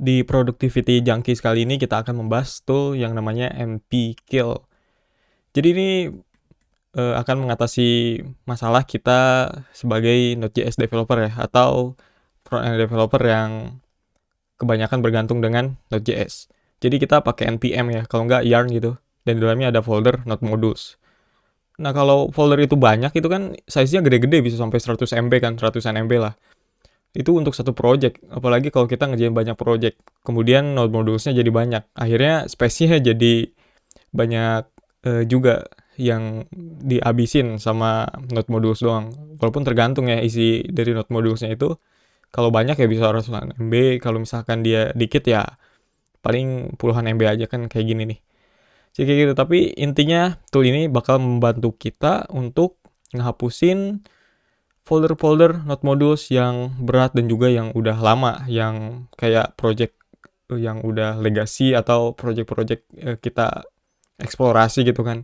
Di Productivity Junkies kali ini kita akan membahas tool yang namanya MP Kill. Jadi ini uh, akan mengatasi masalah kita sebagai Node.js developer ya atau front end developer yang kebanyakan bergantung dengan Node.js. Jadi kita pakai npm ya, kalau nggak yarn gitu. Dan di dalamnya ada folder not modules. Nah kalau folder itu banyak itu kan size-nya gede-gede bisa sampai 100 MB kan, 100 MB lah itu untuk satu project apalagi kalau kita ngerjain banyak project kemudian node modulusnya jadi banyak akhirnya spesinya jadi banyak uh, juga yang dihabisin sama node modules doang walaupun tergantung ya isi dari node modulesnya itu kalau banyak ya bisa ratusan MB kalau misalkan dia dikit ya paling puluhan MB aja kan kayak gini nih jadi kayak gitu tapi intinya tool ini bakal membantu kita untuk ngehapusin folder-folder not modules yang berat dan juga yang udah lama yang kayak project yang udah legacy atau project-project eh, kita eksplorasi gitu kan.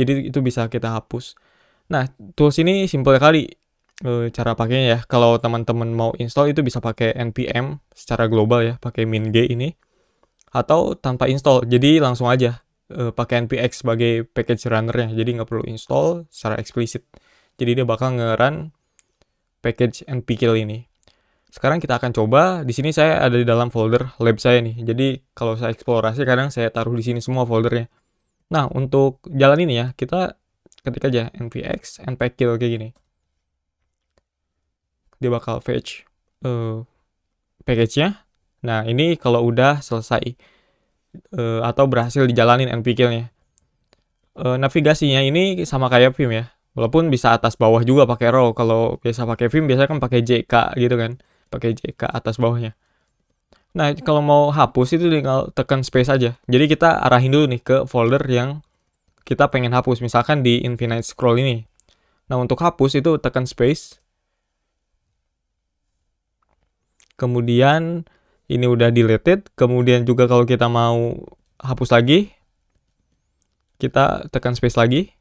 Jadi itu bisa kita hapus. Nah, tools ini simpel kali eh, cara pakainya ya. Kalau teman-teman mau install itu bisa pakai npm secara global ya, pakai min-g ini atau tanpa install. Jadi langsung aja eh, pakai npx sebagai package runner ya. Jadi nggak perlu install secara eksplisit. Jadi dia bakal ngeran package NPkill ini. Sekarang kita akan coba, di sini saya ada di dalam folder lab saya nih. Jadi kalau saya eksplorasi kadang saya taruh di sini semua foldernya. Nah, untuk jalan ini ya, kita ketik aja npx NPkill kayak gini. Dia bakal fetch uh, package-nya. Nah, ini kalau udah selesai uh, atau berhasil dijalanin npkl-nya. Uh, eh, navigasinya ini sama kayak Vim ya walaupun bisa atas bawah juga pakai roll kalau biasa pakai film biasanya kan pakai jk gitu kan pakai jk atas bawahnya nah kalau mau hapus itu tinggal tekan space aja jadi kita arahin dulu nih ke folder yang kita pengen hapus misalkan di infinite scroll ini nah untuk hapus itu tekan space kemudian ini udah deleted kemudian juga kalau kita mau hapus lagi kita tekan space lagi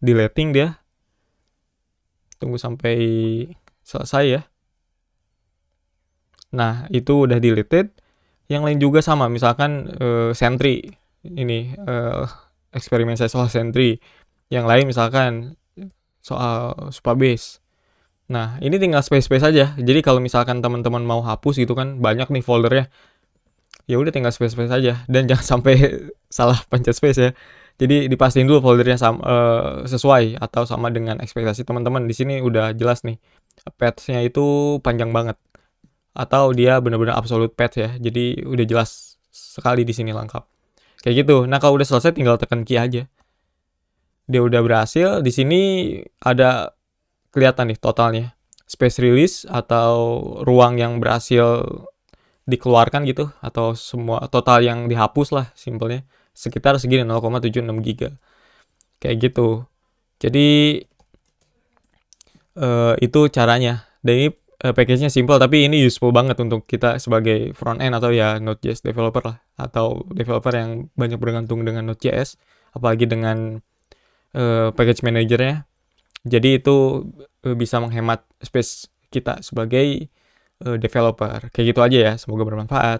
deleting dia tunggu sampai selesai ya nah itu udah deleted yang lain juga sama misalkan uh, sentry ini uh, eksperimen saya soal sentry yang lain misalkan soal supabase Nah, ini tinggal space-space aja. Jadi kalau misalkan teman-teman mau hapus gitu kan, banyak nih foldernya. Ya udah tinggal space-space aja dan jangan sampai salah pencet space ya. Jadi dipastiin dulu foldernya sama, uh, eh, sesuai atau sama dengan ekspektasi teman-teman. Di sini udah jelas nih, patch itu panjang banget. Atau dia benar-benar absolute patch ya. Jadi udah jelas sekali di sini lengkap. Kayak gitu. Nah, kalau udah selesai tinggal tekan key aja. Dia udah berhasil. Di sini ada kelihatan nih totalnya. Space release atau ruang yang berhasil dikeluarkan gitu atau semua total yang dihapus lah simpelnya sekitar segini 0,76 giga kayak gitu jadi uh, itu caranya dan ini uh, package-nya simple tapi ini useful banget untuk kita sebagai front end atau ya Node.js developer lah atau developer yang banyak bergantung dengan Node.js apalagi dengan uh, package manajernya jadi itu uh, bisa menghemat space kita sebagai uh, developer kayak gitu aja ya semoga bermanfaat